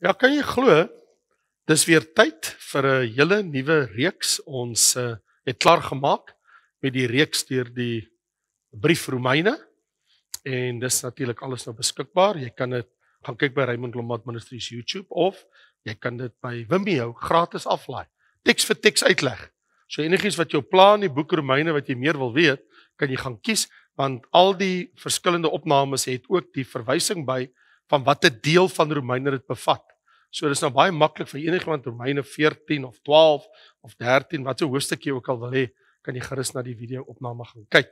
Ja, kan jy glo? Dis weer tyd vir 'n hele nuwe reeks. Ons uh, het klaar gemaak met die reeks deur die brief Romeine. En dis natuurlik alles nou beskikbaar. Jy kan dit gaan kyk by Raymond Lomaat Ministries YouTube of jy kan dit by Vimeo gratis aflaai. Teks vir teks uitleg. So enigiets wat jou pla in die boek Romeine wat jy meer wil weet, kan jy gaan kies want al die verskillende opnames het ook die verwysing by van wat 'n deel van Romeine dit bevat. So dis nou baie maklik vir enigiemand Romeine 14 of 12 of 13 watse hoofstuk jy ook al wil hê, kan jy gerus na die video-opname gaan kyk.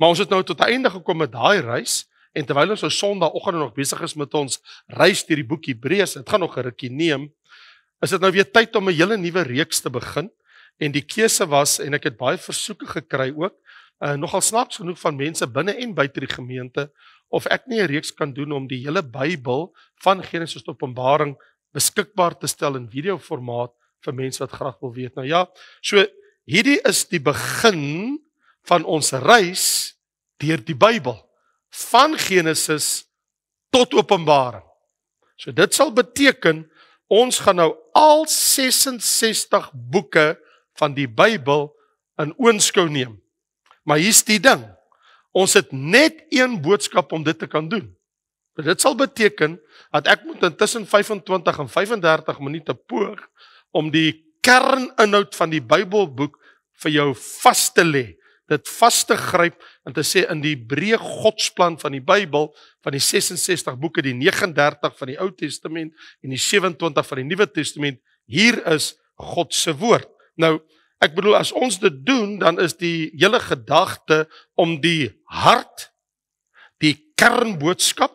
Maar ons het nou tot 'n einde gekom met daai reis en terwyl ons so Sondagoggend nog besig is met ons reis deur die boek Hebreërs, dit gaan nog 'n rukkie neem, is dit nou weer tyd om 'n hele nuwe reeks te begin en die keuse was en ek het baie versoeke gekry ook, uh, nogal snaaks genoeg van mense binne en buite die gemeente of ek nie 'n reeks kan doen om die hele Bybel van Genesis tot Openbaring beskikbaar te stel in videoformaat vir mense wat graag wil weet. Nou ja, so hierdie is die begin van ons reis deur die Bybel van Genesis tot Openbaring. So dit sal beteken ons gaan nou al 66 boeke van die Bybel in oënskou neem. Maar hier's die ding. Ons het net een boodskap om dit te kan doen. Dit sal beteken dat ek moet intussen 25 en 35 minute poog om die kerninhoud van die Bybelboek vir jou vas te lê, dit vas te gryp en te sê in die breë godsplan van die Bybel van die 66 boeke, die 39 van die Ou Testament en die 27 van die Nuwe Testament, hier is God se woord. Nou, Ek bedoel as ons dit doen, dan is die hele gedagte om die hart die kernboodskap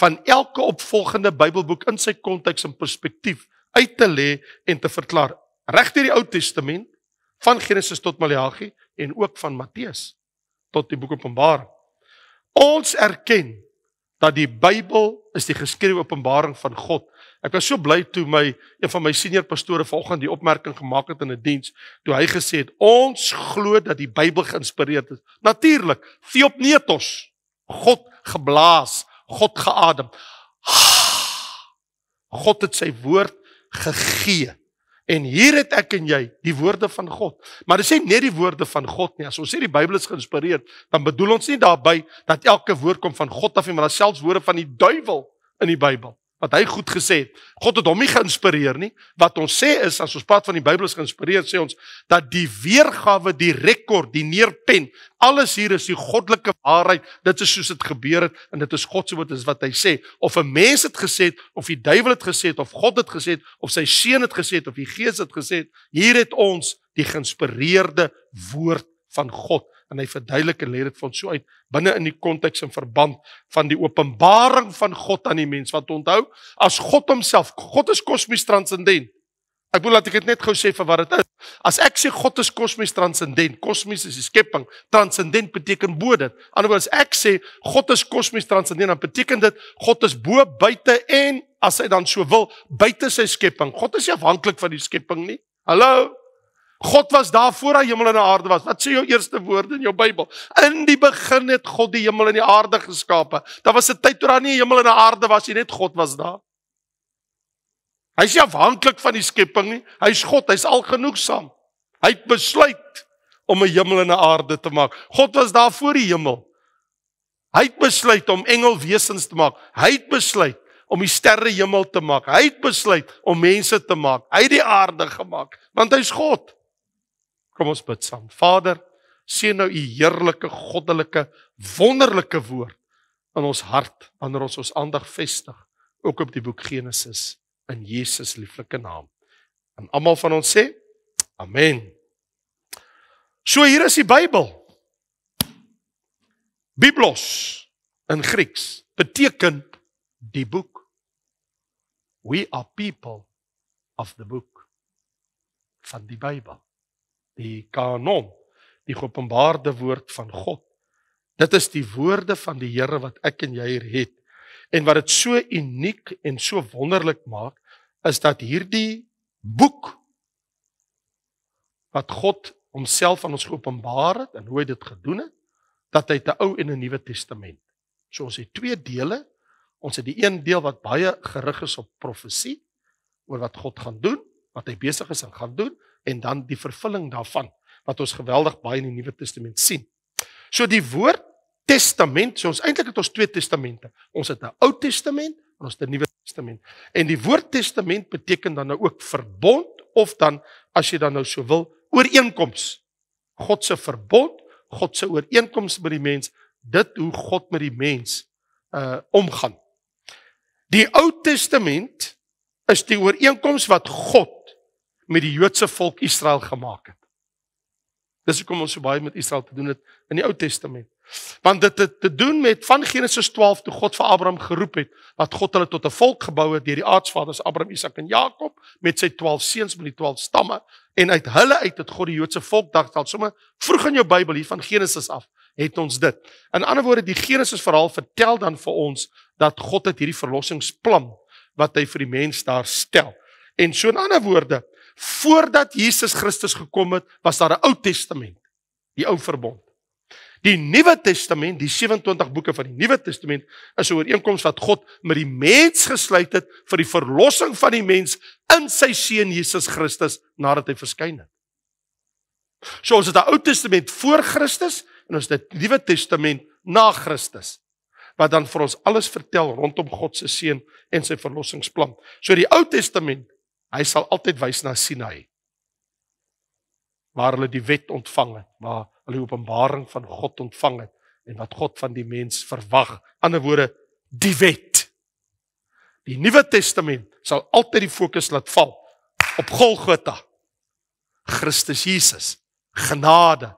van elke opvolgende Bybelboek in sy konteks en perspektief uit te lê en te verklaar. Reg deur die Ou Testament van Genesis tot Maleagi en ook van Matteus tot die boek Openbaring. Ons erken dat die Bybel is die geskrewe openbaring van God Ek was so bly toe my een van my senior pastore vanoggend die opmerking gemaak het in 'n die diens toe hy gesê het ons glo dat die Bybel geïnspireerd is. Natuurlik, Theopneutos, God geblaas, God geadem. God het sy woord gegee. En hier het ek en jy die woorde van God. Maar dis nie net die woorde van God nie. As ons sê die Bybel is geïnspireerd, dan bedoel ons nie daarmee dat elke woord kom van God af nie, maar daar selfs woorde van die duiwel in die Bybel wat hy goed gesê het. God het hom nie geïnspireer nie. Wat ons sê is as ons pad van die Bybel is geïnspireer, sê ons dat die weergawe, die rekord, die neerpen, alles hier is die goddelike waarheid. Dit is soos dit gebeur het en dit is God se woord is wat hy sê. Of 'n mens het gesê het of die duiwel het gesê het of God het gesê het of sy seun het gesê het of die gees het gesê het, hier het ons die geïnspireerde woord van God en hy verduidelik en lê dit vir ons so uit binne in die konteks en verband van die openbaring van God aan die mens want onthou as God homself God is kosmies transcendent ek wil laat ek dit net gou sê vir wat dit is as ek sê God is kosmies transcendent kosmies is die skepping transcendent beteken bo dit anders as ek sê God is kosmies transcendent dan beteken dit God is bo buite en as hy dan so wil buite sy skepping God is nie afhanklik van die skepping nie hallo God was daar voor hy hemel en aarde was. Wat sê jou eerste woorde in jou Bybel? In die begin het God die hemel en die aarde geskape. Daar was 'n tyd toe daar nie hemel en aarde was nie, net God was daar. Hy is afhanklik van die skepping nie. Hy's God, hy's algenoegsaam. Hy het besluit om 'n hemel en 'n aarde te maak. God was daar voor die hemel. Hy het besluit om engelwesens te maak. Hy het besluit om die sterre hemel te maak. Hy het besluit om mense te maak. Hy het die aarde gemaak want hy's God. Kom ons bid saam. Vader, seën nou u heerlike, goddelike, wonderlike woord in ons hart wanneer ons ons aandag vestig ook op die boek Genesis in Jesus lieflike naam. En almal van ons sê: Amen. So hier is die Bybel. Biblos in Grieks beteken die boek. We are people of the book van die Bybel die kanon, die geopenbaarde woord van God. Dit is die woorde van die Here wat ek en jy hier het. En wat dit so uniek en so wonderlik maak, is dat hierdie boek wat God homself aan ons geopenbaar het en hoe hy dit gedoen het, dat hy te Ou en 'n Nuwe Testament. So ons het twee dele. Ons het die een deel wat baie gerig is op profesie oor wat God gaan doen wat hy besig is om gaan doen en dan die vervulling daarvan wat ons geweldig baie in die Nuwe Testament sien. So die woord testament, so ons eintlik het ons twee testamente. Ons het 'n Ou Testament en ons het 'n Nuwe Testament. En die woord testament beteken dan nou ook verbond of dan as jy dan nou so wil, ooreenkoms. God se verbond, God se ooreenkoms met die mens, dit hoe God met die mens uh omgaan. Die Ou Testament is die ooreenkoms wat God met die Joodse volk Israel gemaak het. Dis hoekom ons so baie met Israel te doen het in die Ou Testament. Want dit het te doen met van Genesis 12 toe God vir Abraham geroep het, wat God hulle tot 'n volk gebou het deur die aardsvaders Abraham, Isak en Jakob met sy 12 seuns met die 12 stamme en uit hulle uit het God die Joodse volk dagtal sommer vroeg in jou Bybel hier van Genesis af het ons dit. In ander woorde die Genesis verhaal vertel dan vir ons dat God het hierdie verlossingsplan wat hy vir die mens daar stel. En so in ander woorde, Voordat Jesus Christus gekom het, was daar 'n Ou Testament, die Ou Verbond. Die Nuwe Testament, die 27 boeke van die Nuwe Testament, is 'n ooreenkoms wat God met die mens gesluit het vir die verlossing van die mens in sy seun Jesus Christus nadat hy verskyn het. So ons het die Ou Testament voor Christus en ons het die Nuwe Testament na Christus wat dan vir ons alles vertel rondom God se seun en sy verlossingsplan. So die Ou Testament Hy sal altyd wys na Sinai. Waar hulle die wet ontvang het, waar hulle die openbaring van God ontvang het en wat God van die mens verwag. Ander woorde, die wet. Die Nuwe Testament sal altyd die fokus laat val op Golgotha. Christus Jesus, genade.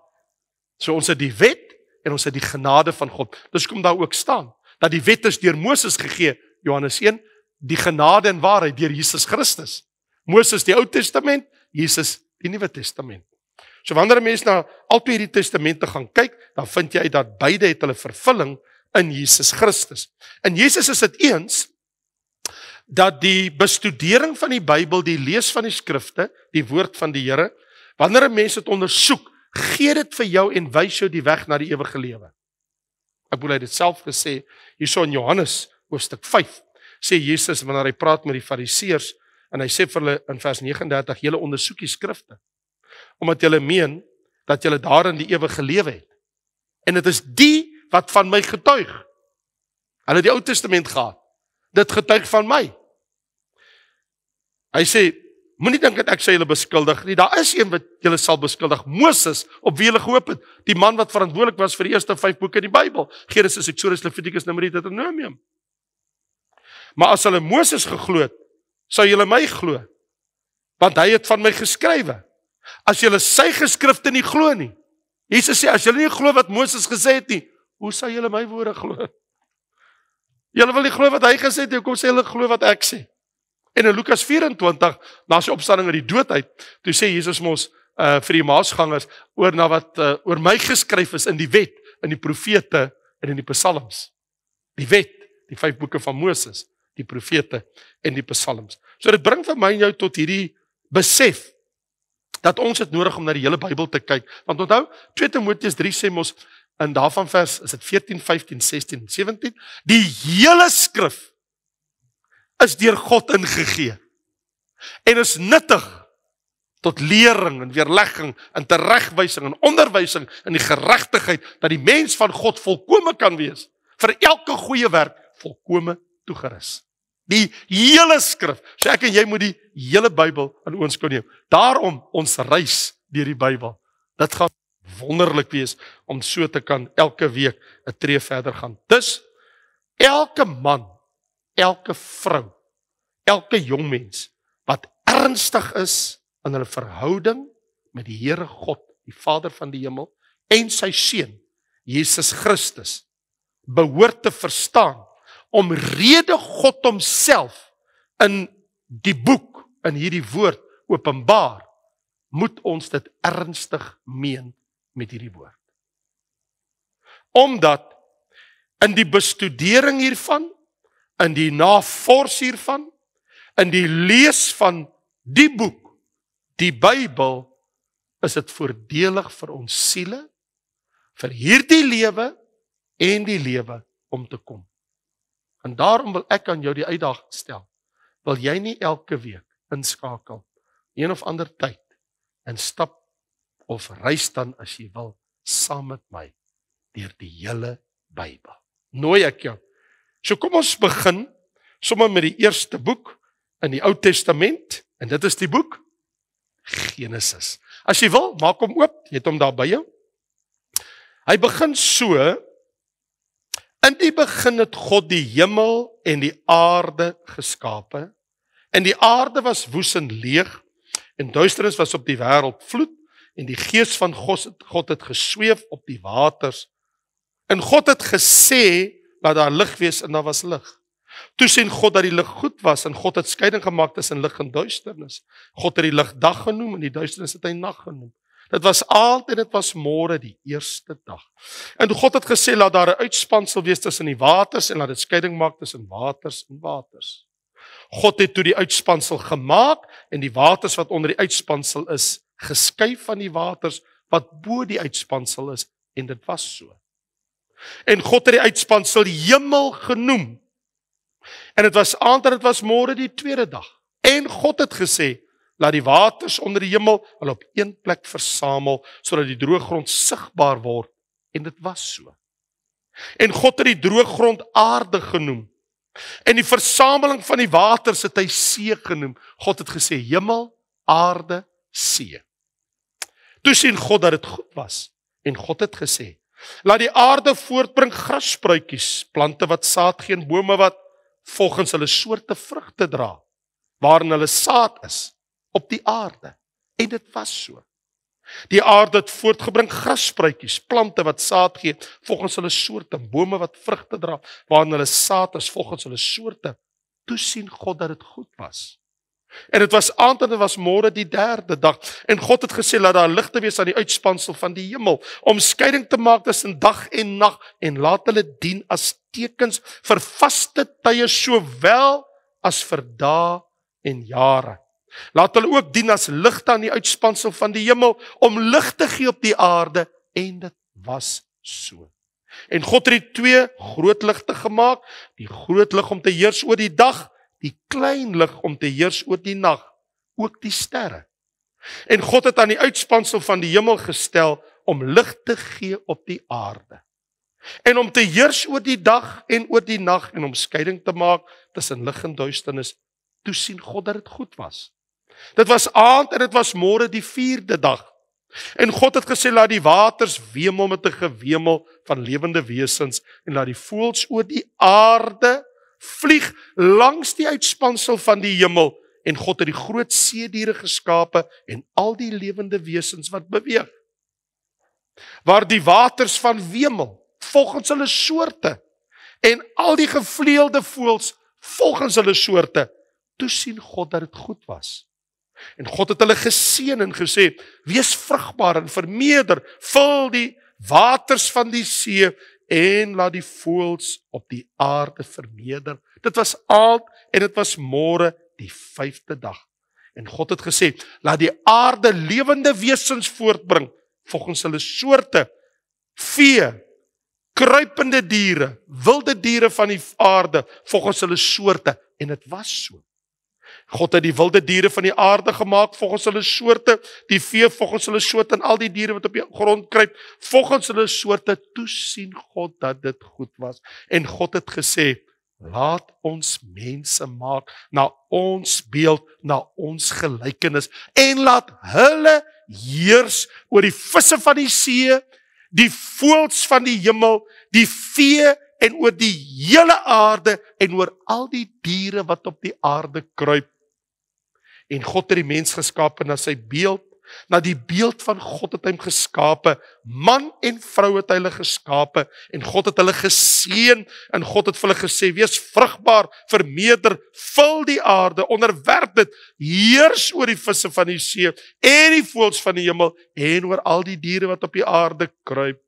So ons het die wet en ons het die genade van God. Dis kom daar ook staan dat die wet is deur Moses gegee, Johannes 1, die genade en waarheid deur Jesus Christus. Moses die Ou Testament, Jesus die Nuwe Testament. So wanneer 'n mens na albei die testamente gaan kyk, dan vind jy dat beide het hulle vervulling in Jesus Christus. In Jesus is dit eens dat die bestudering van die Bybel, die lees van die skrifte, die woord van die Here, wanneer 'n mens dit ondersoek, gee dit vir jou en wys jou die weg na die ewige lewe. Ek wil dit self gesê hierso in Johannes hoofstuk 5 sê Jesus wanneer hy praat met die Fariseërs En hy sê vir hulle in vers 39: "Julle ondersoek die skrifte, omdat julle meen dat julle daarin die ewige lewe het. En dit is die wat van my getuig. Hulle het die Ou Testament gehad. Dit getuig van my." Hy sê: "Moenie dink dat ek sê julle beskuldig nie. Daar is een wat julle sal beskuldig, Moses, op wie julle gehoop het, die man wat verantwoordelik was vir die eerste 5 boeke in die Bybel: Genesis, Exodus, Levitikus, Numeri, Deuteronomium." Maar as hulle Moses geglo het, sou julle my glo. Want hy het van my geskrywe. As julle sy geskrifte nie glo nie. Jesus sê as julle nie glo wat Moses gesê het nie, hoe sal julle my woorde glo? Julle wil nie glo wat hy gesê het nie, kom sê julle glo wat ek sê. En in Lukas 24, na sy opstanding uit die dood uit, toe sê Jesus mos uh eh, vir die maasgangers oor na wat uh, oor my geskryf is in die wet, in die profete en in die psalms. Die wet, die vyf boeke van Moses, die profete en die psalms. So dit bring vir my en jou tot hierdie besef dat ons dit nodig om na die hele Bybel te kyk. Want onthou, 2 Timoteus 3 sê mos in daarvan vers is dit 14, 15, 16, 17, die hele skrif is deur God ingegee en is nuttig tot lering en weerlegging en teregwysing en onderwysing in die geregtigheid dat die mens van God volkome kan wees vir elke goeie werk volkome toegerus. Die hele skrif. So ek en jy moet die hele Bybel aan ons kon neem. Daarom ons reis deur die Bybel. Dit gaan wonderlik wees om so te kan elke week 'n tree verder gaan. Dus elke man, elke vrou, elke jong mens wat ernstig is in hulle verhouding met die Here God, die Vader van die hemel en sy seun Jesus Christus, behoort te verstaan omrede God homself in die boek in hierdie woord openbaar moet ons dit ernstig meen met hierdie woord omdat in die bestudering hiervan in die navors hiervan in die lees van die boek die Bybel is dit voordelig vir ons siele vir hierdie lewe en die lewe om te kom En daarom wil ek aan jou die uitdaging stel. Wil jy nie elke week inskakel een of ander tyd en stap of reis dan as jy wil saam met my deur die hele Bybel. Nooi ek jou. So kom ons begin sommer met die eerste boek in die Ou Testament en dit is die boek Genesis. As jy wil, maak hom oop, jy het hom daar by jou. Hy begin so In die begin het God die hemel en die aarde geskape. En die aarde was woes en leeg en duisternis was op die wêreld vloed en die gees van God het God het gesweef op die waters. En God het gesê dat daar lig wees en daar was lig. Toe sien God dat die lig goed was en God het skeiding gemaak tussen lig en duisternis. God het die lig dag genoem en die duisternis het hy nag genoem. Dit was aand en dit was môre die eerste dag. En God het gesê laat daar 'n uitspansel wees tussen die waters en laat dit skeiding maak tussen waters en waters. God het toe die uitspansel gemaak en die waters wat onder die uitspansel is geskei van die waters wat bo die uitspansel is en dit was so. En God het die uitspansel die hemel genoem. En dit was aand en dit was môre die tweede dag. En God het gesê laat die waters onder die hemel hulle op een plek versamel sodat die droë grond sigbaar word en dit was so. En God het die droë grond aarde genoem. En die versameling van die waters het hy see genoem. God het gesê hemel, aarde, see. Toe sien God dat dit goed was en God het gesê: "Laat die aarde voortbring grasspruitjies, plante wat saad gee en bome wat volgens hulle soorte vrugte dra waarin hulle saad is." op die aarde. En dit was so. Die aarde het voortgebring grasspruitjies, plante wat saad gee volgens hulle soorte, bome wat vrugte dra waarin hulle saad is volgens hulle soorte. Toe sien God dat dit goed was. En dit was aand en dit was môre die derde dag en God het gesê laat daar ligte wees aan die uitspansel van die hemel om skeiding te maak tussen dag en nag en laat hulle dien as tekens vir vaste tye sowel as vir dae en jare. Laat hulle ook dien as ligte aan die uitspansel van die hemel om lig te gee op die aarde en dit was so. En God het die twee groot ligte gemaak, die groot lig om te heers oor die dag, die klein lig om te heers oor die nag, ook die sterre. En God het aan die uitspansel van die hemel gestel om lig te gee op die aarde. En om te heers oor die dag en oor die nag en om skeiding te maak tussen lig en duisternis, toesien God dat dit goed was. Dit was aand en dit was môre die 4de dag. En God het gesê laat die waters wemel met 'n gewemel van lewende wesens en laat die voëls oor die aarde vlieg langs die uitspansel van die hemel en God het die groot see diere geskape en al die lewende wesens wat beweeg. Waar die waters van wemel volgens hulle soorte en al die gevleelde voëls volgens hulle soorte toesien God dat dit goed was. En God het hulle geseën en gesê: "Wees vrugbaar en vermeerder, vul die waters van die see en laat die voëls op die aarde vermeerder." Dit was aand en dit was môre, die 5de dag. En God het gesê: "Laat die aarde lewende wesens voortbring volgens hulle soorte: vee, kruipende diere, wilde diere van die aarde volgens hulle soorte." En dit was so. God het die wilde diere van die aarde gemaak volgens hulle soorte, die vee volgens hulle soorte en al die diere wat op die grond kruip volgens hulle soorte toesien God dat dit goed was. En God het gesê: "Laat ons mense maak na ons beeld, na ons gelykenis en laat hulle heers oor die visse van die see, die voëls van die hemel, die vee en oor die hele aarde en oor al die diere wat op die aarde kruip en God het die mens geskape na sy beeld, na die beeld van God het hy hom geskape, man en vrou het hy hulle geskape en God het hulle geseën en God het vir hulle gesê: "Wees vrugbaar, vermeerder, vul die aarde, onderwerf dit, heers oor die visse van die see en die voëls van die hemel en oor al die diere wat op die aarde kruip."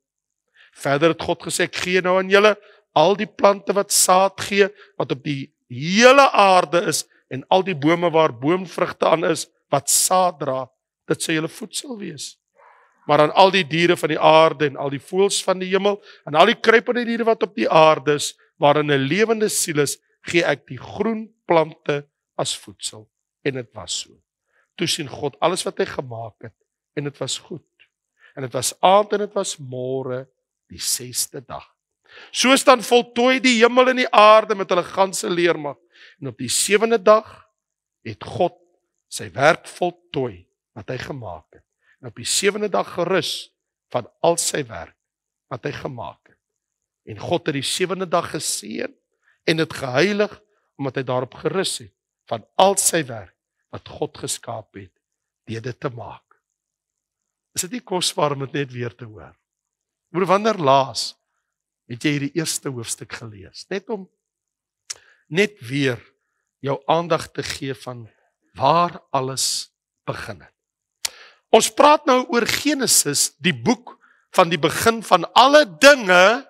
Verder het God gesê: "Ek gee nou aan julle al die plante wat saad gee wat op die hele aarde is." en al die bome waar boomvrugte aan is wat saad dra, dit sal julle voedsel wees. Maar aan al die diere van die aarde en al die voëls van die hemel en al die kruipende diere wat op die aarde is, waarin 'n lewende siel is, gee ek die groen plante as voedsel. En dit was so. Toe sien God alles wat hy gemaak het en dit was goed. En dit was aand en dit was môre, die 6ste dag. So staan voltooi die hemel en die aarde met hulle ganse leermag En op die sewende dag het God sy werk voltooi wat hy gemaak het. En op die sewende dag gerus van al sy werk wat hy gemaak het. En God het die sewende dag geseën en dit geheilig omdat hy daarop gerus het van al sy werk wat God geskaap het deur dit te maak. Is dit nie kosbaar om dit net weer te hoor? Broer Wander laas het jy hierdie eerste hoofstuk gelees, net om net weer jou aandag te gee van waar alles begin het. Ons praat nou oor Genesis, die boek van die begin van alle dinge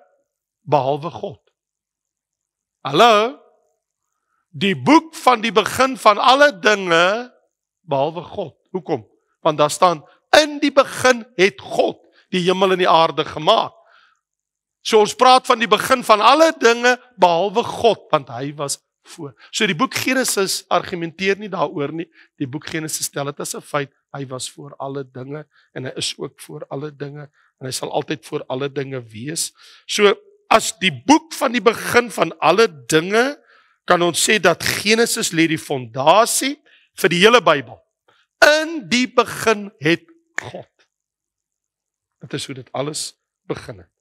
behalwe God. Hallo. Die boek van die begin van alle dinge behalwe God. Hoekom? Want daar staan in die begin het God die hemel en die aarde gemaak. So ons praat van die begin van alle dinge behalwe God, want hy was voor. So die boek Genesis argumenteer nie daaroor nie. Die boek Genesis stel dit as 'n feit, hy was voor alle dinge en hy is ook voor alle dinge en hy sal altyd voor alle dinge wees. So as die boek van die begin van alle dinge kan ons sê dat Genesis lê die fondasie vir die hele Bybel. In die begin het God. Dit is hoe dit alles begin het.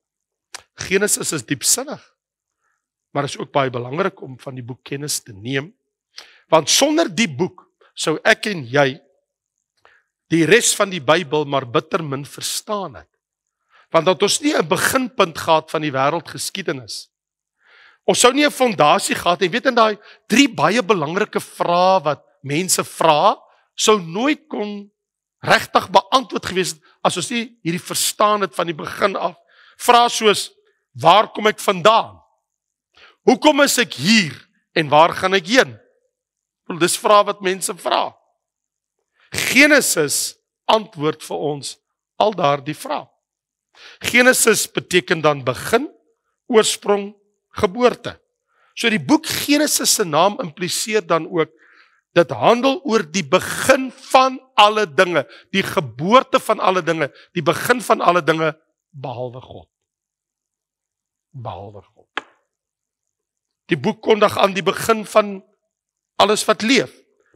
Genesis is diepsinnig. Maar is ook baie belangrik om van die boek kennis te neem. Want sonder die boek sou ek en jy die res van die Bybel maar bitter min verstaan het. Want dat ons nie 'n beginpunt gehad van die wêreldgeskiedenis. Ons sou nie 'n fondasie gehad het. Jy weet in daai drie baie belangrike vrae wat mense vra, sou nooit kon regtig beantwoord gewees het as ons nie hierdie verstaan het van die begin af. Vrae soos Waar kom ek vandaan? Hoekom is ek hier en waar gaan ek heen? Wel, dis vrae wat mense vra. Genesis antwoord vir ons al daardie vrae. Genesis beteken dan begin, oorsprong, geboorte. So die boek Genesis se naam impliseer dan ook dit handel oor die begin van alle dinge, die geboorte van alle dinge, die begin van alle dinge behalwe God behalwe God. Die boek kondig aan die begin van alles wat leef,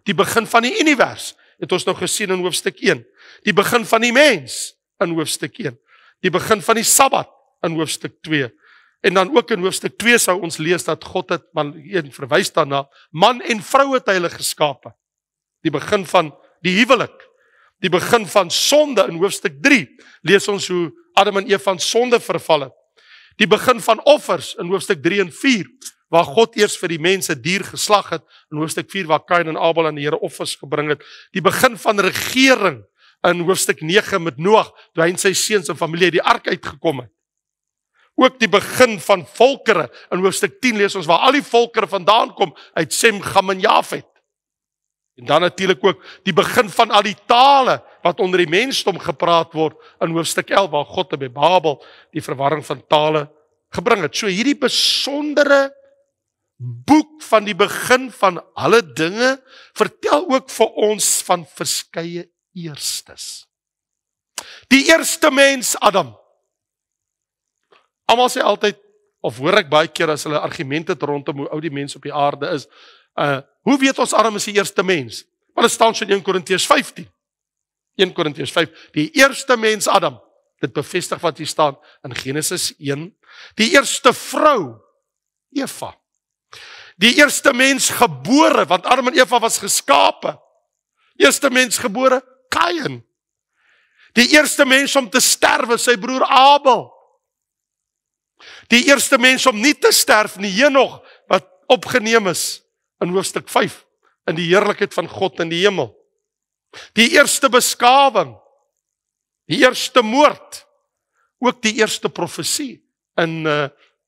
die begin van die univers, het ons nou gesien in hoofstuk 1. Die begin van die mens in hoofstuk 1. Die begin van die Sabbat in hoofstuk 2. En dan ook in hoofstuk 2 sou ons lees dat God het man een verwys daarna, man en vrou het hulle geskape. Die begin van die huwelik. Die begin van sonde in hoofstuk 3 lees ons hoe Adam en Eva van sonde verval het die begin van offers in hoofstuk 3 en 4 waar God eers vir die mense dier geslag het in hoofstuk 4 waar Kain en Abel aan die Here offers gebring het die begin van regering in hoofstuk 9 met Noag toe hy en sy seuns en familie die ark uitgekom het ook die begin van volkerre in hoofstuk 10 lees ons waar al die volkerre vandaan kom uit Sem, Gam en Jafet En dan natuurlik ook die begin van al die tale wat onder die mensdom gepraat word in hoofstuk 11 waar God by Babel die verwarring van tale gebring het. So hierdie besondere boek van die begin van alle dinge vertel ook vir ons van verskeie eerstes. Die eerste mens Adam. Almal sê altyd of hoor ek baie keer as hulle argumente rondom hoe oud die mens op die aarde is, Uh hoe weet ons Adam is die eerste mens? Wat staan so in 1 Korintiërs 15? 1 Korintiërs 5, die eerste mens Adam. Dit bevestig wat hier staan in Genesis 1. Die eerste vrou Eva. Die eerste mens gebore, want Adam en Eva was geskape. Eerste mens gebore, Kain. Die eerste mens om te sterwe, sy broer Abel. Die eerste mens om nie te sterf nie, Henog wat opgeneem is in hoofstuk 5 in die heerlikheid van God in die hemel. Die eerste beskawing, die eerste moord, ook die eerste profesie in uh,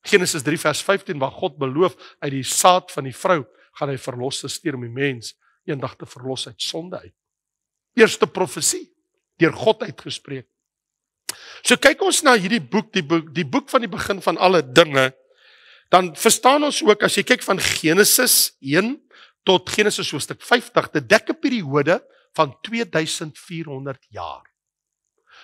Genesis 3 vers 15 waar God beloof uit die saad van die vrou gaan hy verlosser stuur om die mens eendag te verlos uit sonde uit. Eerste profesie deur God uitgespreek. So kyk ons na hierdie boek, die boek, die boek van die begin van alle dinge dan verstaan ons ook as jy kyk van Genesis 1 tot Genesis hoofstuk 50, dit dek 'n periode van 2400 jaar.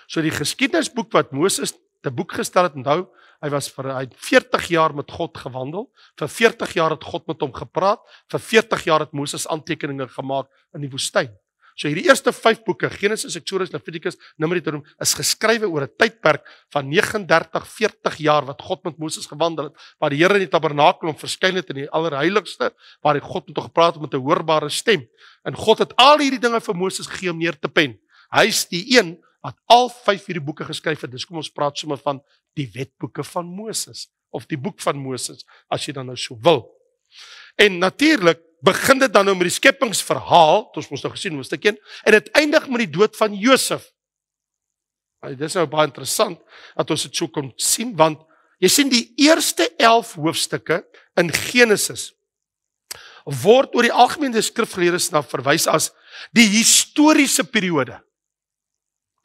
So die geskiedenisboek wat Moses te boek gestel het, onthou, hy was vir hy 40 jaar met God gewandel, vir 40 jaar het God met hom gepraat, vir 40 jaar het Moses aantekeninge gemaak in die woestyn. So hierdie eerste 5 boeke, Genesis, Exodus, Levitikus, Numeri, Deuteronomy is geskrywe oor 'n tydperk van 39 40 jaar wat God met Moses gewandel het, waar die Here in die tabernakel hom verskyn het in die allerheiligste, waar hy God met hom gepraat het met 'n hoorbare stem. En God het al hierdie dinge vir Moses gegee om neer te pen. Hy's die een wat al 5 hierdie boeke geskryf het. Dis kom ons praat sommer van die wetboeke van Moses of die boek van Moses as jy dan nou so wil. En natuurlik begin dit dan nou met die skepingsverhaal, wat ons mos nou gesien het, 'n stukkie, en dit eindig met die dood van Josef. Dit is nou baie interessant dat ons dit so kon sien want jy sien die eerste 11 hoofstukke in Genesis word oor die algemene skrifgeleerdes na verwys as die historiese periode.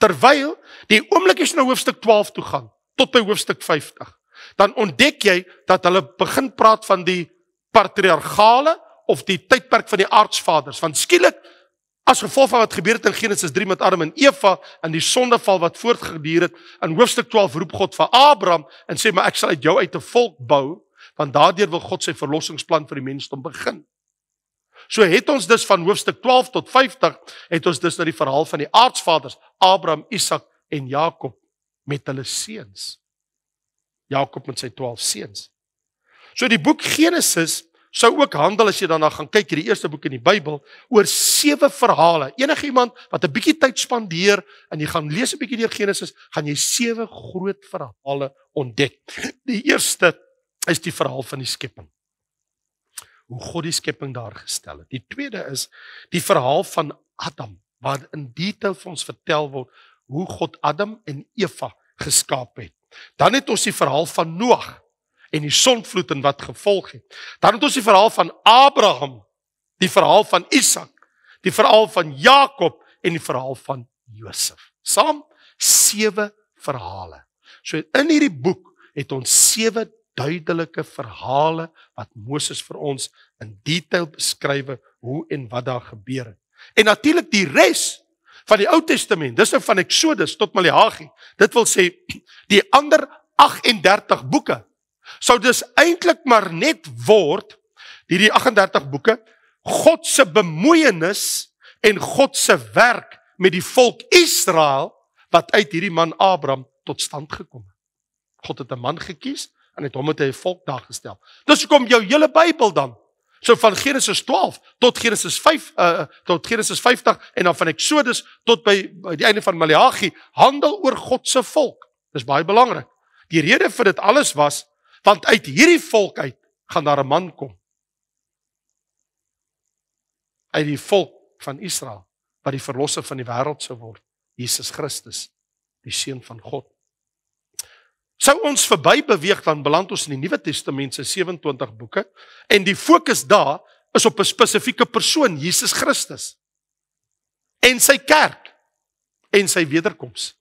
Terwyl die oomblik as jy na hoofstuk 12 toe gaan tot by hoofstuk 50, dan ontdek jy dat hulle begin praat van die patriargale of die tydperk van die aardsvaders want skielik as gevolg van wat gebeur het in Genesis 3 met Adam en Eva en die sondeval wat voortgeduur het in hoofstuk 12 roep God vir Abraham en sê maar ek sal uit jou uit 'n volk bou want daardeur wil God sy verlossingsplan vir die mensdom begin. So het ons dus van hoofstuk 12 tot 50 het ons dus na die verhaal van die aardsvaders Abraham, Isak en Jakob met hulle seuns. Jakob met sy 12 seuns. So die boek Genesis sou ook handel as jy daarna gaan kyk hierdie eerste boek in die Bybel oor sewe verhale. Enige iemand wat 'n bietjie tyd spandeer en jy gaan lees 'n bietjie deur Genesis, gaan jy sewe groot verhale ontdek. Die eerste is die verhaal van die skepping. Hoe God die skepping daar gestel het. Die tweede is die verhaal van Adam waar in detail vir ons vertel word hoe God Adam en Eva geskaap het. Dan het ons die verhaal van Noag en die sonvloed en wat gevolg het. Dan het ons die verhaal van Abraham, die verhaal van Isak, die verhaal van Jakob en die verhaal van Josef. Saam sewe verhale. So in hierdie boek het ons sewe duidelike verhale wat Moses vir ons in detail beskryf hoe en wat daar gebeur het. En natuurlik die res van die Ou Testament, dis nou van Exodus tot Maleagi. Dit wil sê die ander 38 boeke sou dis eintlik maar net word hierdie 38 boeke God se bemoeienis en God se werk met die volk Israel wat uit hierdie man Abraham tot stand gekom het. God het 'n man gekies en het hom met 'n volk daar gestel. Dis hoekom jou hele Bybel dan so van Genesis 12 tot Genesis 5 uh, eh, eh, tot Genesis 50 en dan van Eksodus tot by, by die einde van Maleagi handel oor God se volk. Dis baie belangrik. Die rede vir dit alles was want uit hierdie volk uit gaan daar 'n man kom uit die volk van Israel wat die verlosser van die wêreld sou word Jesus Christus die seun van God sou ons verby beweeg dan beland ons in die Nuwe Testament se 27 boeke en die fokus daar is op 'n spesifieke persoon Jesus Christus en sy kerk en sy wederkoms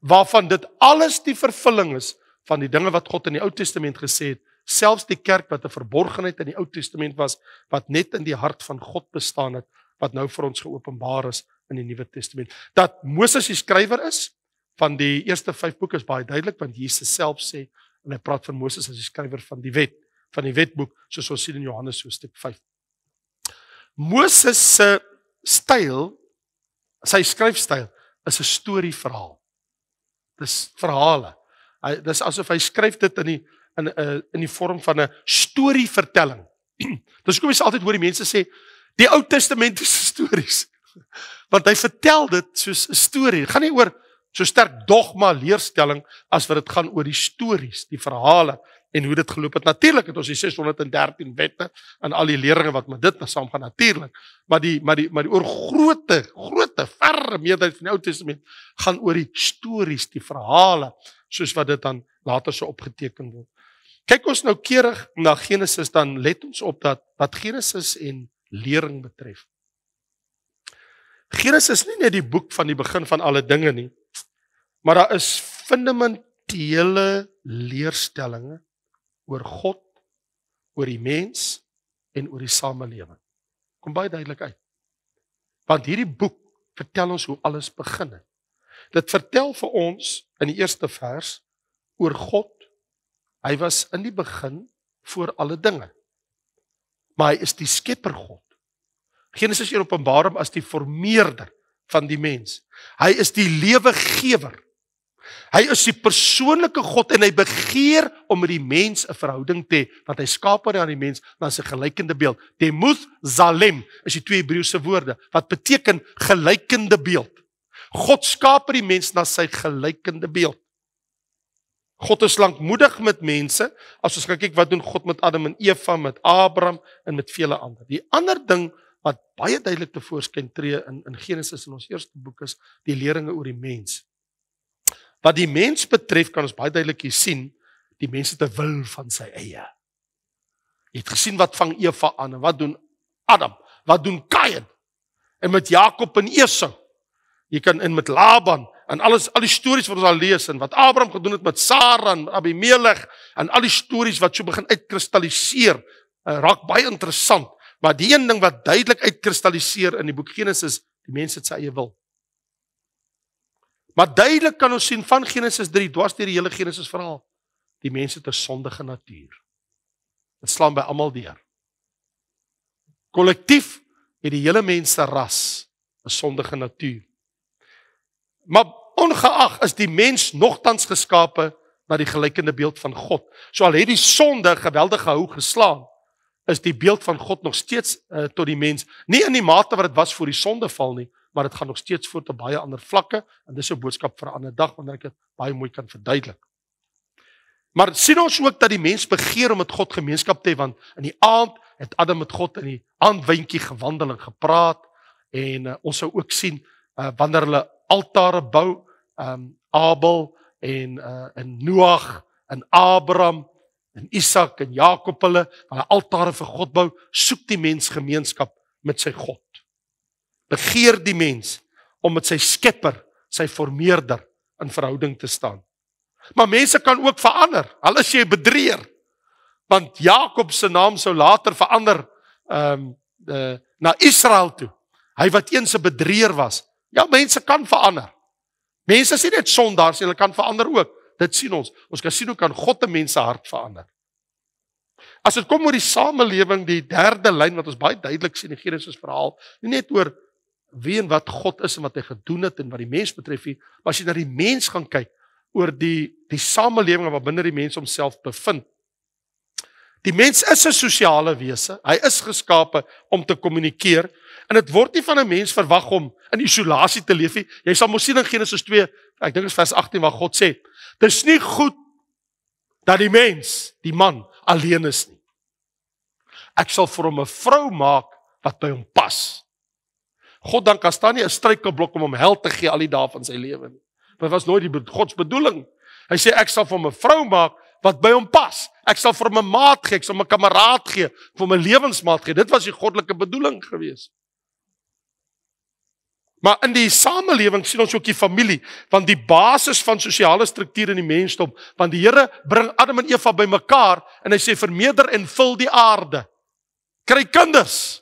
waarvan dit alles die vervulling is van die dinge wat God in die Ou Testament gesê het, selfs die kerk wat 'n verborgenheid in die Ou Testament was wat net in die hart van God bestaan het, wat nou vir ons geopenbaar is in die Nuwe Testament. Dat Moses die skrywer is van die eerste 5 boeke is baie duidelik want Jesus self sê en hy praat van Moses as die skrywer van die wet, van die wetboek, soos ons sien in Johannes hoofstuk 5. Moses se styl, sy skryfstyl is 'n storieverhaal. Dis verhale. Hy dis asof hy skryf dit in die in 'n eh, in die vorm van 'n storievertelling. Dis hoekom jy altyd hoor die mense sê die Ou Testament is stories. Want hy vertel dit soos 'n storie. Dit gaan nie oor so sterk dogma leerstelling as wat dit gaan oor die stories, die verhale en hoe dit geloop het. Natuurlik het ons die 613 wette en al die leringe wat met dit saam gaan natuurlik. Maar die maar die maar die oor grootte, grootte, verre meerderheid van die Ou Testament gaan oor die stories, die verhale soos wat dit dan later sou opgeteken word. Kyk ons nou keurig na Genesis dan let ons op dat wat Genesis en lering betref. Genesis is nie net die boek van die begin van alle dinge nie, maar daar is fundamentele leerstellings oor God, oor die mens en oor die samelewing. Kom baie duidelik uit. Want hierdie boek vertel ons hoe alles begin het. Dit vertel vir ons in die eerste vers oor God. Hy was in die begin voor alle dinge. Maar hy is die skepper God. Genesis 1 openbaar hom as die formeerder van die mens. Hy is die lewegewer. Hy is die persoonlike God en hy begeer om met die mens 'n verhouding te hê want hy skaap hom aan die mens na sy gelykende beeld. Demuth zalem is die twee Hebreëse woorde wat beteken gelykende beeld. God skaap die mens na sy gelykende beeld. God is lankmoedig met mense. As ons kyk wat doen God met Adam en Eva, met Abraham en met vele ander. Die ander ding wat baie duidelik te voorskyn tree in in Genesis in ons eerste boek is die leringe oor die mens. Wat die mens betref kan ons baie duidelik hier sien die mens het 'n wil van sy eie. Jy het gesien wat vang Eva aan en wat doen Adam? Wat doen Kain? En met Jakob en Esau? Jy kan in met Laban en alles al die stories wat ons al lees en wat Abraham gedoen het met Sara en Abimelekh en al die stories wat so begin uitkristalliseer, eh, raak baie interessant. Maar die een ding wat duidelik uitkristalliseer in die boek Genesis, die mens het sy eie wil. Maar duidelik kan ons sien van Genesis 3, dwars deur die hele Genesis verhaal, die mens het 'n sondige natuur. Dit slaan by almal deur. Kollektief het die hele mensras 'n sondige natuur. Maar ongeag is die mens nogtans geskape na die gelykende beeld van God. So al het die sonde geweldige hou geslaan, is die beeld van God nog steeds uh, tot die mens, nie in die mate wat dit was voor die sondeval nie, maar dit gaan nog steeds voort op baie ander vlakke en dis 'n boodskap vir 'n ander dag wanneer ek dit baie mooi kan verduidelik. Maar sien ons ook dat die mens begeer om met God gemeenskap te hê want in die aand het Adam met God in die aandwindjie gewandel en gepraat en uh, ons sou ook sien uh, wanneer hulle altare bou, um Abel en uh eh, in Noag en Abraham en Isak en Jakob hulle, hulle altare vir God bou, soek die mens gemeenskap met sy God. Begeer die mens om met sy Skepper, sy Vermeerder in verhouding te staan. Maar mense kan ook verander. Hulle as jy bedrieër. Want Jakob se naam sou later verander ehm um, uh, na Israel toe. Hy wat eens 'n bedrieër was, Ja, mense kan verander. Mense sien dit sondaars, hulle kan verander ook. Dit sien ons. Ons kan sien hoe kan God 'n mens se hart verander. As dit kom oor die samelewing, die derde lyn wat ons baie duidelik sien in Genesis verhaal, nie net oor wie en wat God is en wat hy gedoen het en wat die mens betref nie, maar as jy na die mens gaan kyk oor die die samelewing wat binne die mens homself bevind. Die mens is 'n sosiale wese. Hy is geskape om te kommunikeer En dit word nie van 'n mens verwag om in isolasie te leef nie. Jy sal mos sien in Genesis 2, ek dink dit is vers 18 waar God sê, "Dis nie goed dat die mens, die man alleen is nie. Ek sal vir hom 'n vrou maak wat by hom pas." God dan kan staan nie 'n struikelblok om hom hel te gee al die dae van sy lewe nie. Dit was nooit die God se bedoeling. Hy sê ek sal vir hom 'n vrou maak wat by hom pas. Ek sal vir hom 'n maat gee, ek sal 'n kameraad gee, vir hom 'n lewensmaat gee. Dit was die goddelike bedoeling geweest. Maar in die samelewing sien ons ook die familie, want die basis van sosiale strukture in die mensdom, want die Here bring Adam en Eva bymekaar en hy sê vermeerder en vul die aarde. Kry kinders.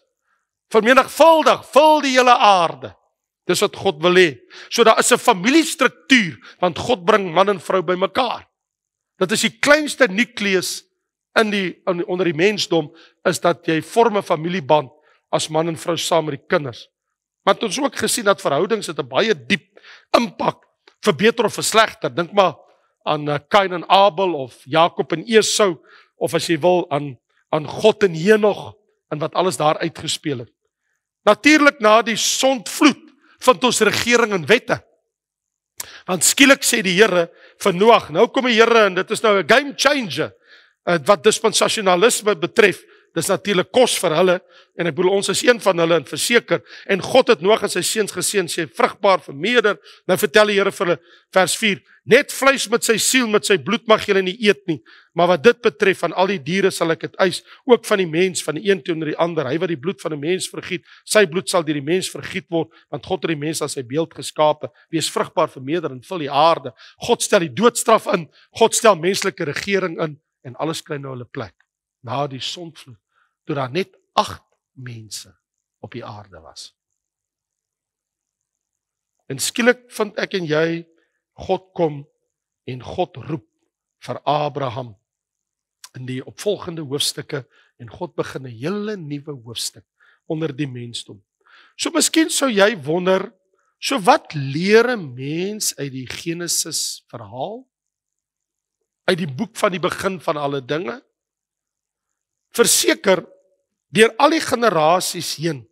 Vermenigvuldig, vul die hele aarde. Dis wat God wil hê. So daar is 'n familiestruktuur want God bring man en vrou bymekaar. Dit is die kleinste nukleus in die onder die mensdom is dat jy vorm 'n familieband as man en vrou saam met die kinders. Want ons het ook gesien dat verhoudings het 'n baie diep impak vir beter of vir slegter. Dink maar aan Kain eh, en Abel of Jakob en Esau of as jy wil aan aan God en Henog en wat alles daar uitgespeel het. Natuurlik na die sondvloed vind ons regering en wette. Want skielik sê die Here vir Noag, nou kom die Here en dit is nou 'n game changer eh, wat dispensasionalisme betref Dis natuurlik kos vir hulle en ek bedoel ons is een van hulle en verseker en God het Noag en sy seuns geseën sê vrugbaar vermeerder. Nou vertel die Here vir hulle vers 4: Net vleis met sy siel met sy bloed mag julle nie eet nie, maar wat dit betref van al die diere sal ek dit eis, ook van die mens van die een teenoor die ander. Hy wat die bloed van 'n mens vergiet, sy bloed sal deur die mens vergiet word, want God het die mens as sy beeld geskape. Wees vrugbaar vermeerder en vul die aarde. God stel die doodstraf in. God stel menslike regering in en alles kry nou hulle plek na die sondvloed toe daar net 8 mense op die aarde was. En skielik vind ek en jy God kom en God roep vir Abraham in die opvolgende hoofstukke en God begin 'n hele nuwe hoofstuk onder die mensdom. So miskien sou jy wonder, so wat leer 'n mens uit die Genesis verhaal? Uit die boek van die begin van alle dinge? Verseker deur al die generasies heen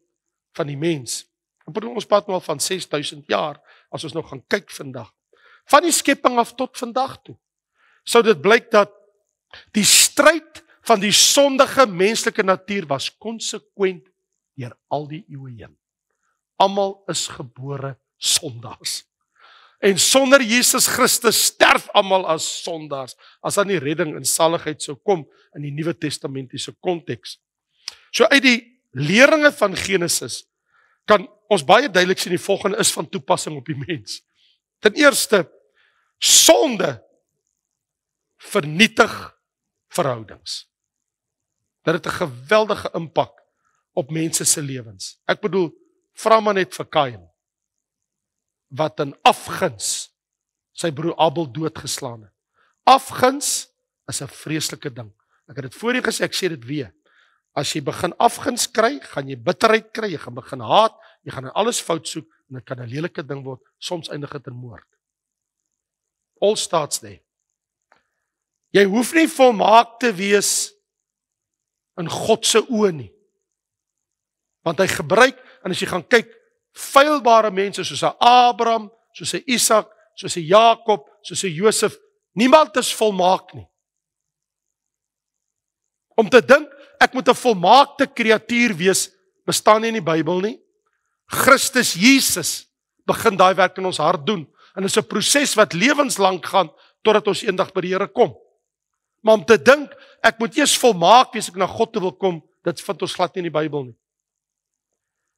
van die mens. Pardon, ons praat nou al van 6000 jaar as ons nou gaan kyk vandag. Van die skepping af tot vandag toe. Sou dit blyk dat die stryd van die sondige menslike natuur was konsekwent deur al die eeue heen. Almal is gebore sondaars. En sonder Jesus Christus sterf almal as sondaars as aan die redding en saligheid sou kom in die Nuwe Testamentiese konteks. So uit die leringe van Genesis kan ons baie duidelik sien die volgende is van toepassing op die mens. Ten eerste sonde vernietig verhoudings. Dit het 'n geweldige impak op mense se lewens. Ek bedoel vra maar net vir Kain wat in afguns sy broer Abel doodgeslaan het. Afguns is 'n vreeslike ding. Ek het dit voorheen gesê, ek sê dit weer. As jy begin afguns kry, gaan jy bitterheid kry, jy gaan begin haat, jy gaan alles fout soek en dit kan 'n lelike ding word, soms eindig dit in moord. All starts there. Jy hoef nie volmaak te wees in God se oë nie. Want hy gebruik en as jy gaan kyk, feilbare mense soos 'n Abraham, soos 'n Isak, soos 'n Jakob, soos 'n Josef, niemand is volmaak nie. Om te dink ek moet 'n volmaakte kreatuur wees, bestaan nie in die Bybel nie. Christus Jesus begin daai werk in ons hart doen en dit is 'n proses wat lewenslank gaan totdat ons eendag by die Here kom. Maar om te dink ek moet eers volmaak wees ek na God wil kom, dit vind ons glad nie in die Bybel nie.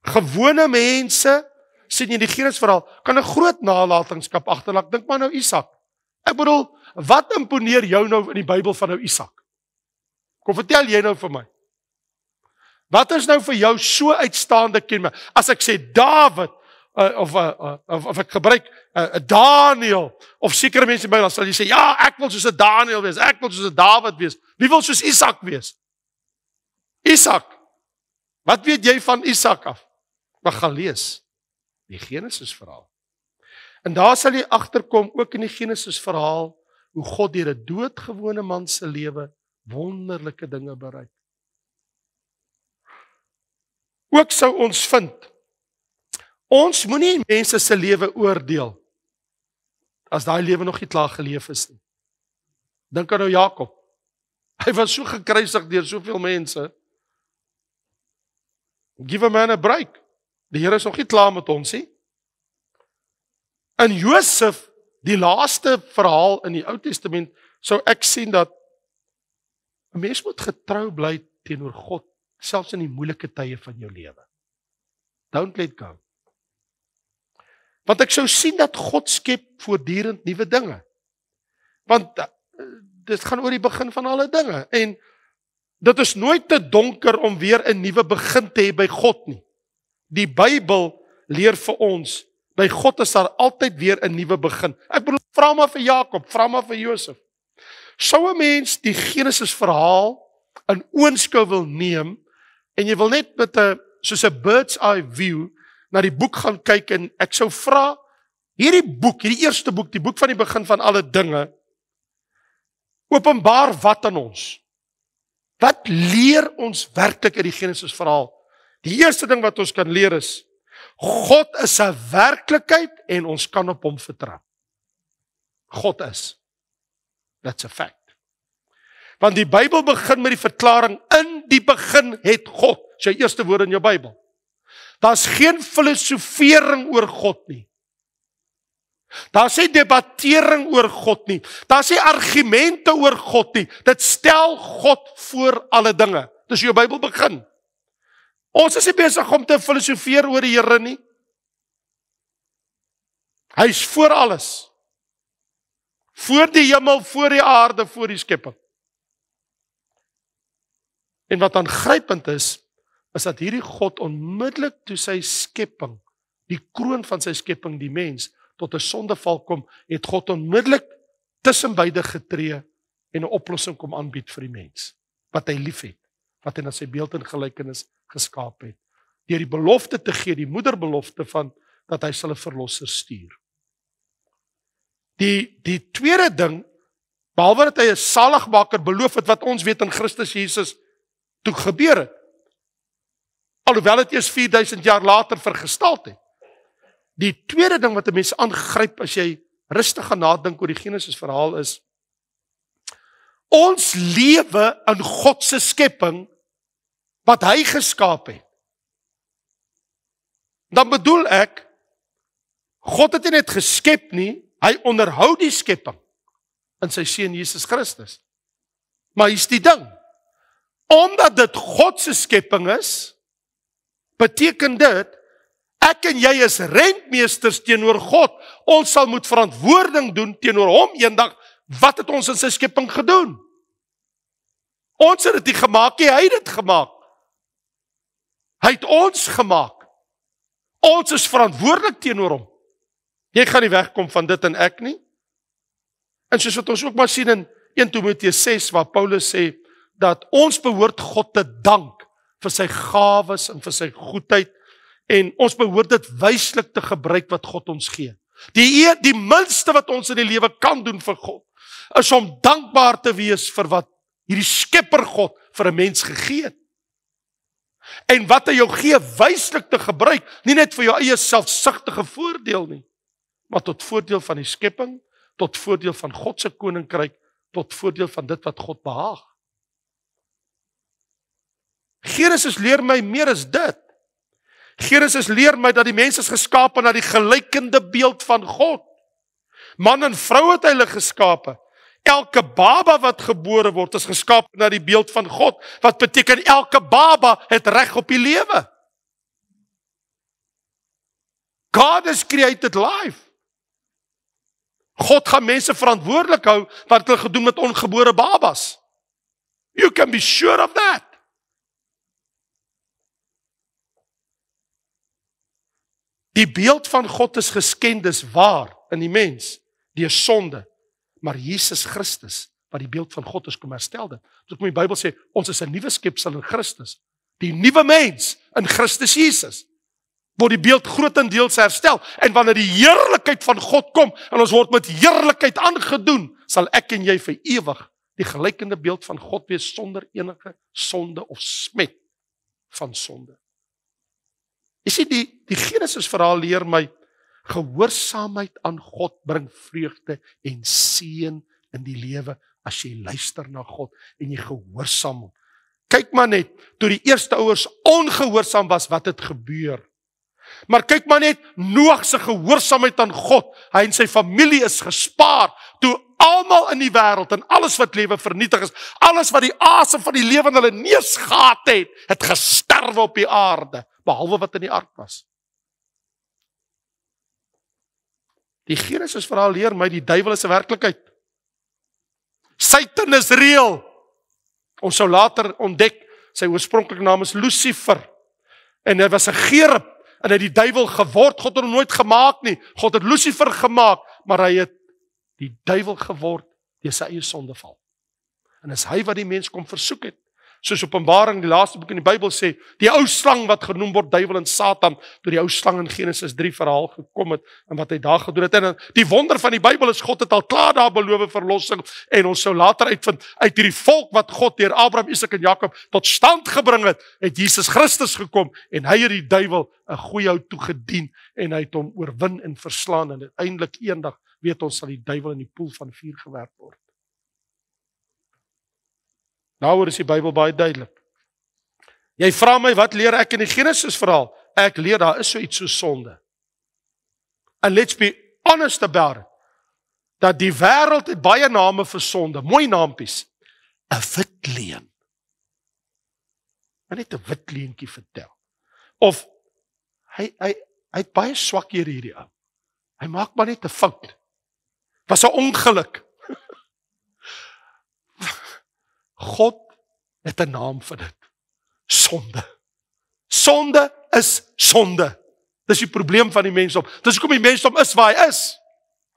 Gewone mense sien in die Genesisverhaal kan 'n groot nalatenskap agterlaat. Dink maar nou Isak. Ek bedoel, wat imponeer jou nou in die Bybel van nou Isak? Kom vertel jy nou vir my. Wat is nou vir jou so uitstaande kenmerk? As ek sê Dawid uh, of, uh, of of ek gebruik 'n uh, Daniel of sekere mense in my dan sal jy sê ja, ek wil soos 'n Daniel wees. Ek wil soos 'n Dawid wees. Wie wil soos Isak wees? Isak. Wat weet jy van Isak af? Ek gaan lees die Genesis verhaal. En daar sal jy agterkom ook in die Genesis verhaal hoe God deur 'n doodgewone man se lewe wonderlike dinge bereik. Ook sou ons vind ons moenie mense se lewe oordeel as daai lewe nog nie klaar geleef is nie. Dink aan nou Jakob. Hy was so gekruisig deur soveel mense. Give a man a break. Die Here is nog nie klaar met ons nie. In Josef, die laaste verhaal in die Ou Testament, sou ek sien dat 'n mens moet getrou bly teenoor God selfs in die moeilike tye van jou lewe. Don't let go. Want ek sou sien dat God skep voortdurend nuwe dinge. Want eh, dit gaan oor die begin van alle dinge en dit is nooit te donker om weer 'n nuwe begin te hê by God nie. Die Bybel leer vir ons by God is daar altyd weer 'n nuwe begin. Ek bedoel vra maar vir Jakob, vra maar vir Josef. Sou 'n mens die Genesis verhaal in oënskou wil neem en jy wil net met 'n soos 'n bird's eye view na die boek gaan kyk en ek sou vra hierdie boek, hierdie eerste boek, die boek van die begin van alle dinge openbaar wat aan ons. Wat leer ons werklik uit die Genesis verhaal? Die eerste ding wat ons kan leer is God is 'n werklikheid en ons kan op hom vertrou. God is. That's a fact. Want die Bybel begin met die verklaring in die begin het God, sy eerste woord in jou Bybel. Daar's geen filosofering oor God nie. Daar's nie debattering oor God nie. Daar's nie argumente oor God nie. Dit stel God voor alle dinge. Dis jou Bybel begin. Ons is nie besig om te filosofeer oor die Here nie. Hy's voor alles voor die hemel, voor die aarde, voor die skepping. En wat aangrypend is, is dat hierdie God onmiddellik toe sy skepping, die kroon van sy skepping, die mens tot 'n sondeval kom, het God onmiddellik tussenbeide getree en 'n oplossing kom aanbied vir die mens wat hy liefhet, wat hy na sy beeld en gelykenis geskaap het, deur die belofte te gee, die moederbelofte van dat hy sy verlosser stuur. Die die tweede ding behalwe dat hy 'n saligmaker beloof het wat ons weet in Christus Jesus toe gebeur het. Alhoewel dit eers 4000 jaar later vergestaal het. Die tweede ding wat 'n mens aangryp as jy rustig gaan nadink oor die Genesis verhaal is ons lewe in God se skepping wat hy geskaap het. Dan bedoel ek God het nie net geskep nie, Hy onderhou die skepping in sy seun Jesus Christus. Maar hier's die ding. Omdat dit God se skepping is, beteken dit ek en jy is rentmeesters teenoor God. Ons sal moet verantwoording doen teenoor hom eendag wat het ons in sy skepping gedoen? Ons het dit nie gemaak nie, hy het dit gemaak. Hy het ons gemaak. Ons is verantwoordelik teenoor hom. Jy gaan nie wegkom van dit en ek nie. En soos wat ons ook maar sien in 1 Timoteus 6 waar Paulus sê dat ons behoort God te dank vir sy gawes en vir sy goedheid en ons behoort dit wyslik te gebruik wat God ons gee. Die e die minste wat ons in die lewe kan doen vir God is om dankbaar te wees vir wat hierdie Skepper God vir 'n mens gegee het. En wat hy jou gee wyslik te gebruik, nie net vir jou eie selfsugtige voordeel nie maar tot voordeel van die skepping, tot voordeel van God se koninkryk, tot voordeel van dit wat God behaag. Genesis leer my meer as dit. Genesis leer my dat die mens is geskape na die gelykende beeld van God. Man en vrou het hulle geskape. Elke baba wat gebore word is geskape na die beeld van God. Wat beteken elke baba het reg op die lewe? God has created life. God gaan mense verantwoordelik hou wat hulle gedoen met ongebore babas. You can be sure of that. Die beeld van God is geskendes waar in die mens deur sonde. Maar Jesus Christus wat die beeld van God is kom herstel dit. Ons kom die Bybel sê ons is 'n nuwe skepsel in Christus. Die nuwe mens in Christus Jesus word die beeld grootendeels herstel en wanneer die heerlikheid van God kom en ons word met heerlikheid aangedoen, sal ek en jy vir ewig die gelykende beeld van God wees sonder enige sonde of smet van sonde. Jy sien die die Genesis verhaal leer my gehoorsaamheid aan God bring vreugde en seën in die lewe as jy luister na God en jy gehoorsaam. Kyk maar net, toe die eerste ouers ongehoorsaam was, wat het gebeur? Maar kyk maar net Noag se gehoorsaamheid aan God. Hy en sy familie is gespaar toe almal in die wêreld en alles wat lewe vernietig is, alles wat die asem van die lewe in hulle neus gehad het, het gesterwe op die aarde, behalwe wat in die ark was. Die Genesis verhaal leer my die duiwel is 'n werklikheid. Satan is reël. Ons sou later ontdek sy oorspronklike naam is Lucifer en hy was 'n geerop en hy die duiwel geword. God het hom nooit gemaak nie. God het Lucifer gemaak, maar hy het die duiwel geword deur sy eie sondeval. En is hy wat die mens kom versoek het soos Openbaring die laaste boek in die Bybel sê, die ou slang wat genoem word duiwel en Satan, toe die ou slang in Genesis 3 verhaal gekom het en wat hy daar gedoen het. En eh, die wonder van die Bybel is God het al klaar daar beloof verlossing en ons sou later uitvind uit hierdie volk wat God deur Abraham, Isak en Jakob tot stand gebring het, het Jesus Christus gekom en hy het die duiwel 'n eh, goeie ou toe gedien en hy het hom oorwin en verslaan en uiteindelik eendag weet ons sal die duiwel in die poel van vuur gewerp word. Daaroor nou is die Bybel baie duidelik. Jy vra my wat leer ek in die Genesis verhaal? Ek leer daar is so iets so sonde. And let's be honest about it. Dat die wêreld het baie name vir sonde, mooi naampies. 'n Wit leen. Maar net 'n wit leentjie vertel. Of hy hy hy't baie swak hier hierdie ou. Hy maak maar net 'n fout. Was 'n ongeluk. God het 'n naam vir dit. Sonde. Sonde is sonde. Dis die probleem van die mensdom. Dis hoekom die mensdom is waar hy is.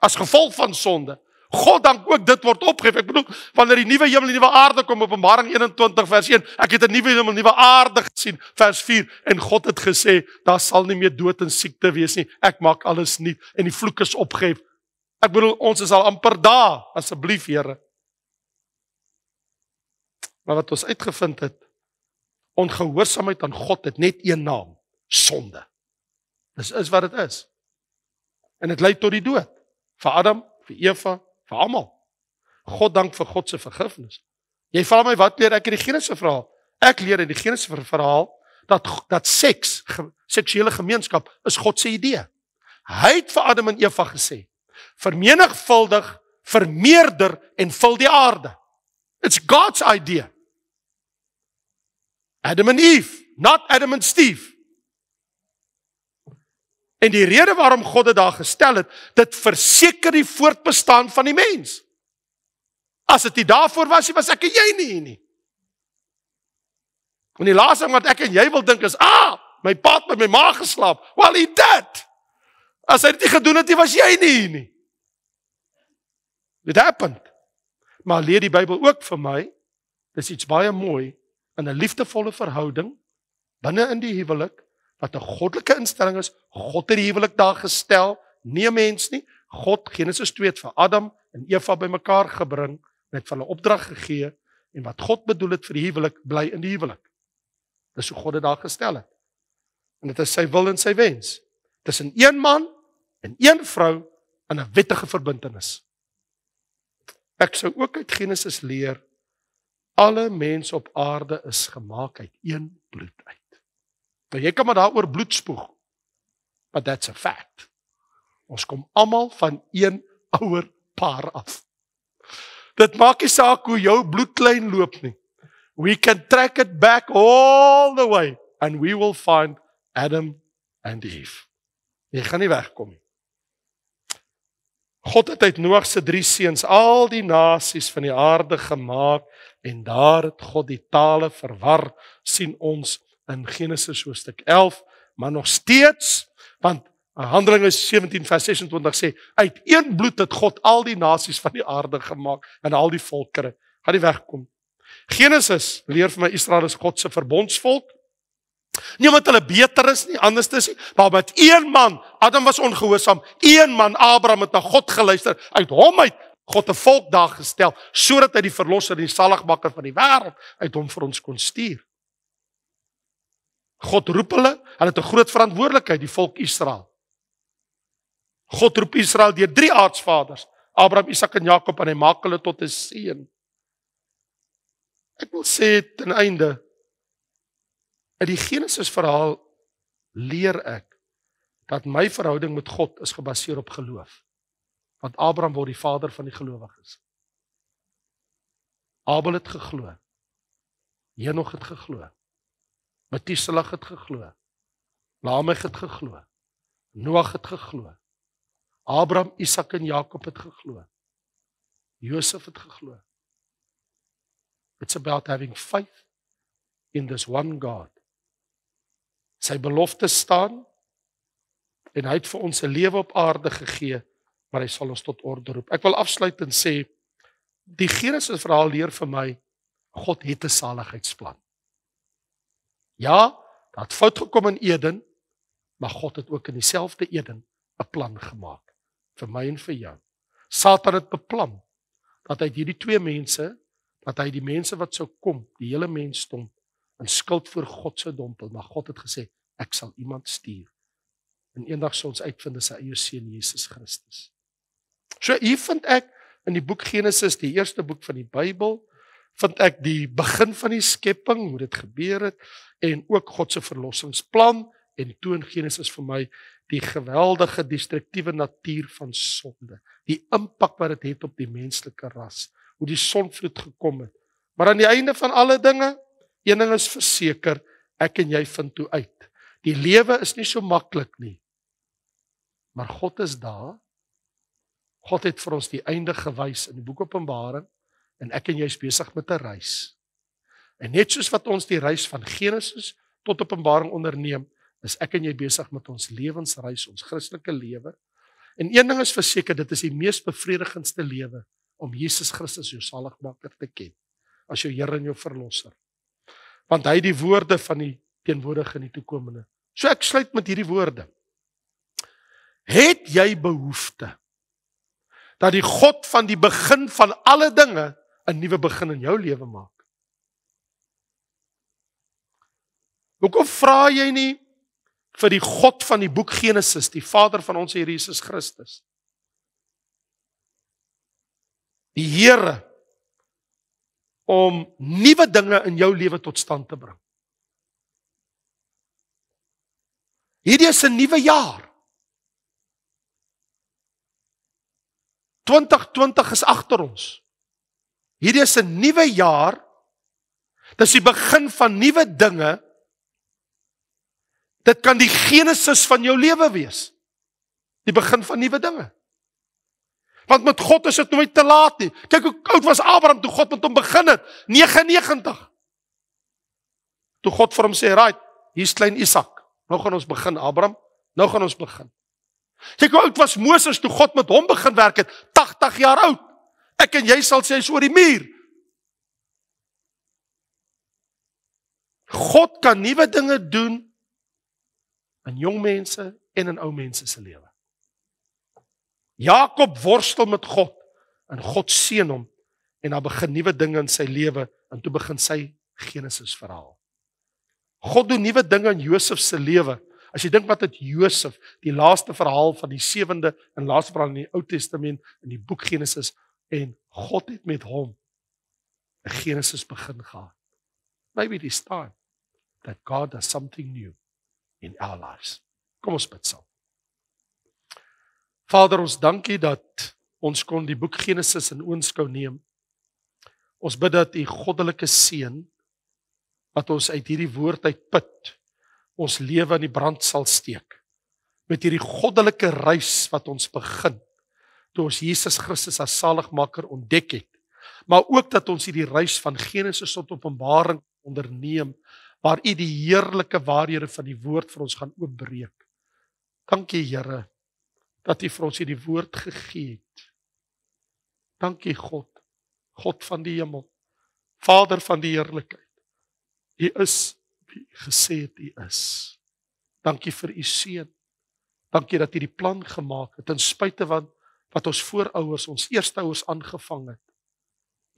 As gevolg van sonde. God dank ook dit word opgegee. Ek bedoel wanneer die nuwe hemel en die nuwe aarde kom Openbaring 21 vers 1. Ek het 'n nuwe hemel en nuwe aarde gesien vers 4 en God het gesê daar sal nie meer dood en siekte wees nie. Ek maak alles nuut en die vloek is opgehef. Ek bedoel ons is al amper daar asseblief Here. Maar wat ons uitgevind het, ongehoorsaamheid aan God het net een naam, sonde. Dis is wat dit is. En dit lei tot die dood vir Adam, vir Eva, vir almal. God dank vir God se vergifnis. Jy vra my wat leer ek in die Genesis verhaal? Ek leer in die Genesis verhaal dat dat seks, ge, seksuele gemeenskap is God se idee. Hy het vir Adam en Eva gesê: "Vermenigvuldig, vermeerder en vul die aarde." It's God's idea. Adam and Eve, not Adam and Steve. En die rede waarom God dit daar gestel het, dit verseker die voortbestaan van die mens. As dit nie daarvoor was nie, was ek en jy nie hier nie. En die laaste ding wat ek en jy wil dink is, "Ah, my pa het met my ma geslaap." Well, he did. As hy dit nie gedoen het nie, was jy nie hier nie. Dit happened. Maar leer die Bybel ook vir my, dis iets baie mooi in 'n liefdevolle verhouding binne in die huwelik wat 'n goddelike instelling is. God het die huwelik daar gestel, nie 'n mens nie. God Genesis 2 het vir Adam en Eva bymekaar gebring met hulle opdrag gegee en wat God bedoel het vir die huwelik bly in die huwelik. Dis hoe God dit daar gestel het. En dit is sy wil en sy wens. Tussen een man en een vrou in 'n wettige verbintenis. Ek sou ook uit Genesis leer alle mens op aarde is gemaak uit een bloed uit. Nou jy kan maar daaroor bloed spoeg. But that's a fact. Ons kom almal van een ouer paar af. Dit maak nie saak hoe jou bloedlyn loop nie. We can track it back all the way and we will find Adam and Eve. Jy gaan nie wegkom nie. God het uit Noag se drie seuns al die nasies van die aarde gemaak en daar het God die tale verwar sien ons in Genesis hoofstuk 11 maar nog steeds want Handelinge 17 vers 26 sê uit een bloed het God al die nasies van die aarde gemaak en al die volkerre gaan die wegkom Genesis leer vir my Israel is God se verbondsvolk Nie omdat hulle beter is nie, anders is nie, maar omdat een man, Adam was ongehoorsaam, een man Abraham het na God geluister, uit hom uit God 'n volk daar gestel sodat hy die verlosser en die saligmaker van die wêreld uit hom vir ons kon stuur. God roep hulle, hulle het 'n groot verantwoordelikheid, die volk Israel. God roep Israel deur drie aardsvaders, Abraham, Isak en Jakob en hy maak hulle tot 'n seën. Ek wil sê ten einde In die Genesis verhaal leer ek dat my verhouding met God is gebaseer op geloof. Want Abraham word die vader van die gelowiges. Abel het geglo. Henog het geglo. Matthieslag het geglo. Lamech het geglo. Noag het geglo. Abraham, Isak en Jakob het geglo. Josef het geglo. It's about having faith in this one God sy belofte staan en hy het vir ons 'n lewe op aarde gegee maar hy sal ons tot orde roep. Ek wil afsluit en sê die Genesis verhaal leer vir my God het 'n saligheidsplan. Ja, daar het fout gekom in Eden, maar God het ook in dieselfde Eden 'n plan gemaak vir my en vir jou. Satan het beplan dat hy hierdie twee mense, dat hy die mense wat sou kom, die hele mensdom in skuld voor God se dompel, maar God het gesê ek sal iemand stuur. En eendag sal ons uitvind dis sy eie seun Jesus Christus. So hier vind ek in die boek Genesis, die eerste boek van die Bybel, vind ek die begin van die skepping, hoe dit gebeur het en ook God se verlossingsplan en toon Genesis vir my die geweldige destruktiewe natuur van sonde, die impak wat dit het, het op die menslike ras, hoe die sonvloed gekom het. Maar aan die einde van alle dinge Een ding is verseker, ek en jy vind toe uit. Die lewe is nie so maklik nie. Maar God is daar. God het vir ons die einde gewys in die boek Openbaring en ek en jy is besig met 'n reis. En net soos wat ons die reis van Genesis tot Openbaring onderneem, is ek en jy besig met ons lewensreis, ons Christelike lewe. En een ding is verseker, dit is die mees bevredigendste lewe om Jesus Christus jou saligmaker te ken as jou Here en jou verlosser want hy het die woorde van die teenwoordige en die toekomende. So ek sluit met hierdie woorde. Het jy behoefte dat die God van die begin van alle dinge 'n nuwe begin in jou lewe maak? Hoekom vra jy nie vir die God van die boek Genesis, die Vader van ons Here Jesus Christus? Die Here om nuwe dinge in jou lewe tot stand te bring. Hierdie is 'n nuwe jaar. 2020 is agter ons. Hierdie is 'n nuwe jaar. Dit is die begin van nuwe dinge. Dit kan die genesis van jou lewe wees. Die begin van nuwe dinge. Want met God is dit nooit te laat nie. Kyk hoe oud was Abraham toe God met hom begin het, 99. Toe God vir hom sê, "Right, hier's klein Isak. Nou gaan ons begin, Abraham. Nou gaan ons begin." Kyk hoe oud was Moses toe God met hom begin werk het, 80 jaar oud. Ek en jy sal sê hy's oor die muur. God kan nuwe dinge doen in jong mense en in ou mense se lewe. Jakob worstel met God en God seën hom en daar begin nuwe dinge in sy lewe en toe begin sy Genesis verhaal. God doen nuwe dinge in Josef se lewe. As jy dink wat het Josef, die laaste verhaal van die sewende en laaste verhaal in die Ou Testament in die boek Genesis en God het met hom 'n Genesis begin gehad. Maybe it is time that God does something new in our lives. Kom ons bid saam. Vader, ons dankie dat ons kon die boek Genesis in oënskou neem. Ons bid dat u goddelike seën wat ons uit hierdie woord uitput, ons lewe in die brand sal steek met hierdie goddelike reis wat ons begin toe ons Jesus Christus as saligmaker ontdek het. Maar ook dat ons hierdie reis van Genesis tot Openbaring onderneem waar u die heerlike waarhede van die woord vir ons gaan oopbreek. Dankie Here dat U vir ons hierdie woord gegee het. Dankie God, God van die hemel, Vader van die heerlikheid. U is wie gesê het U is. Dankie vir U seun. Dankie dat U die plan gemaak het ten spyte van wat ons voorouers, ons eerste ouers aangevang het.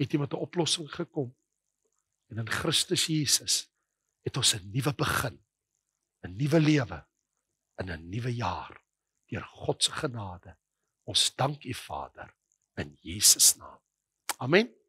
Het U met 'n oplossing gekom. En in Christus Jesus het ons 'n nuwe begin, 'n nuwe lewe in 'n nuwe jaar deur God se genade. Ons dank U Vader in Jesus naam. Amen.